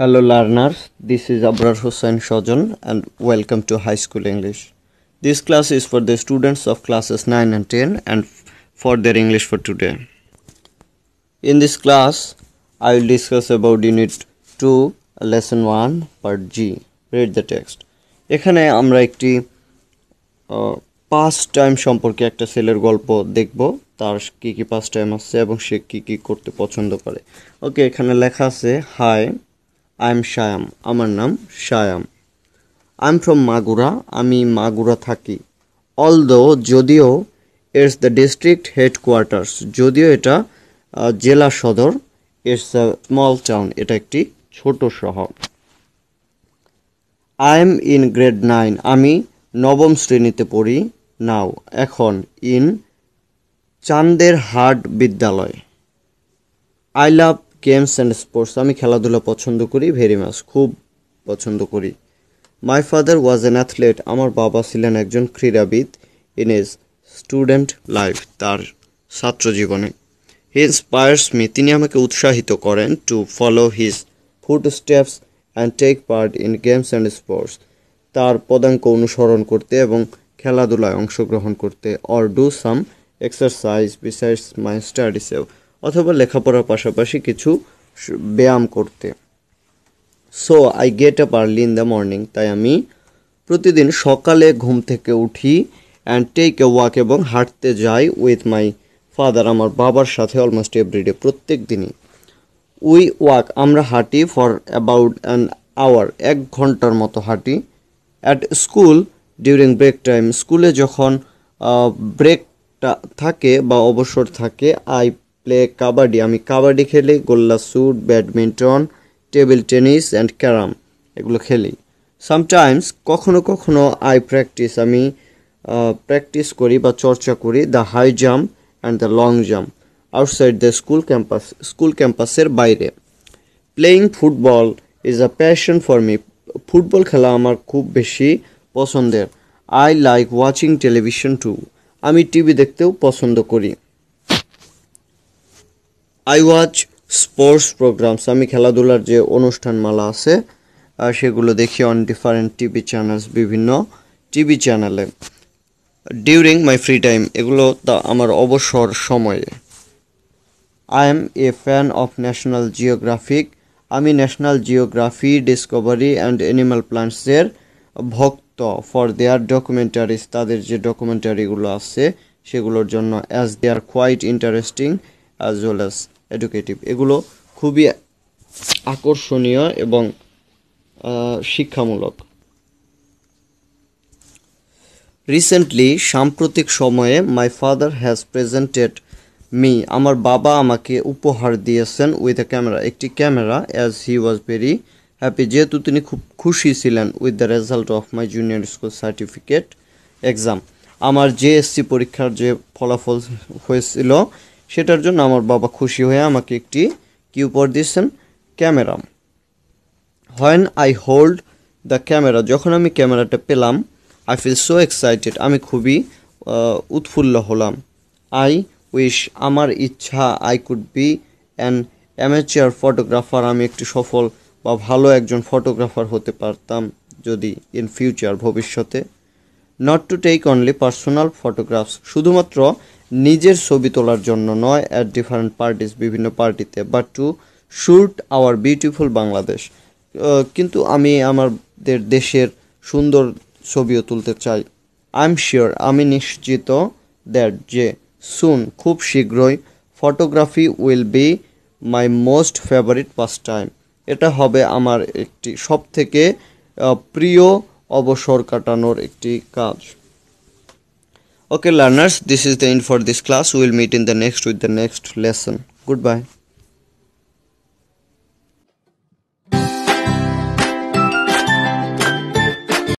Hello learners, this is Abrar Hussain Shojan and welcome to High School English. This class is for the students of classes 9 and 10 and for their English for today. In this class, I will discuss about unit 2, lesson 1, part G. Read the text. এখানে আমরা একটি past time সম্পর্কে একটা ছেলের গল্প দেখব তার কী কী past time আছে এবং সে কী কী করতে পছন্দ করে ওকে এখানে লেখা আছে হাই আই এম সায়াম আমার নাম Sayam I am from Magura আমি মাগুরা থাকি অলদো যদিও ইটস দ্য ডিস্ট্রিক্ট হেডকোয়ার্টার্স যদিও এটা জেলা সদর ইটস আ স্মল টাউন এটা একটি ছোট শহর I am in grade nine আমি নবম শ্রেণীতে পড়ি নাও এখন ইন চান্দের হাট বিদ্যালয় I love games and sports আমি খেলাধুলা পছন্দ করি ভেরি মাস খুব পছন্দ করি my father was an athlete আমার বাবা ছিলেন একজন ক্রীড়াবিদ ইন ইজ স্টুডেন্ট লাইফ তার ছাত্র জীবনে হি ইন্সপায়ার্স মি তিনি আমাকে উৎসাহিত করেন to follow his footsteps and take part in games and sports তার পদাঙ্ক অনুসরণ করতে এবং খেলাধুলায় অংশগ্রহণ করতে or do some exercise besides my স্টাডিসেও অথবা লেখাপড়ার পাশাপাশি কিছু ব্যায়াম করতে so I get up early in the morning তাই আমি প্রতিদিন সকালে ঘুম থেকে উঠি অ্যান্ড টেক এ ওয়াক এবং হাঁটতে যাই উইথ মাই ফাদার আমার বাবার সাথে অলমোস্ট এভরিডে প্রত্যেক দিনই উই ওয়াক আমরা হাঁটি ফর অ্যাবাউট অ্যান আওয়ার এক ঘন্টার মতো হাঁটি at school during break time স্কুলে যখন ব্রেকটা থাকে বা অবসর থাকে আই প্লে কাবাডি আমি কাবাডি খেলি গোল্লা স্যুট badminton table tennis and carrom এগুলো খেলি সামটাইমস কখনো কখনো আই প্র্যাকটিস আমি প্র্যাকটিস করি বা চর্চা করি the high jump and the long jump outside the school campus school ক্যাম্পাসের বাইরে playing football is a passion for me football খেলা আমার খুব বেশি পছন্দের I like watching television too আমি টিভি দেখতেও পছন্দ করি আই ওয়াচ স্পোর্টস প্রোগ্রামস আমি খেলাধুলার যে অনুষ্ঠানমালা আছে সেগুলো দেখি অন ডিফারেন্ট টিভি চ্যানেলস বিভিন্ন টিভি চ্যানেলে ডিউরিং মাই ফ্রি টাইম এগুলো তা আমার অবসর সময়ে I am a fan of National Geographic আমি National Geography Discovery and Animal প্ল্যান্টসের ভক্ত ফর দেয়ার ডকুমেন্টারিজ তাদের যে ডকুমেন্টারিগুলো আছে সেগুলোর জন্য as they are quite interesting as well as educative এগুলো খুবই আকর্ষণীয় এবং শিক্ষামূলক রিসেন্টলি সাম্প্রতিক সময়ে my father has presented me আমার বাবা আমাকে উপহার দিয়েছেন উইথ এ ক্যামেরা একটি camera as he was very happy যেহেতু তিনি খুব খুশি ছিলেন with the result of my junior school certificate exam আমার জেএসসি পরীক্ষার যে ফলাফল হয়েছিল সেটার জন্য আমার বাবা খুশি হয়ে আমাকে একটি কিউপর দিয়েছেন camera when I hold the camera যখন আমি ক্যামেরাটা পেলাম আই ফিল সো এক্সাইটেড আমি খুবই উৎফুল্ল হলাম আই উইশ আমার ইচ্ছা I could be an amateur photographer আমি একটি সফল বা ভালো একজন ফটোগ্রাফার হতে পারতাম যদি ইন ফিউচার ভবিষ্যতে not to take only personal photographs শুধুমাত্র নিজের ছবি তোলার জন্য নয় অ্যাট ডিফারেন্ট পার্টিস বিভিন্ন পার্টিতে but to shoot our beautiful Bangladesh কিন্তু আমি আমাদের দেশের সুন্দর ছবিও তুলতে চাই আই এম শিওর আমি নিশ্চিত দ্যাট যে সুন খুব শীঘ্রই photography will be my most favourite pastime এটা হবে আমার একটি সব থেকে প্রিয় অবসর কাটানোর একটি কাজ okay learners this is the end for this class will meet in the next with the next lesson good bye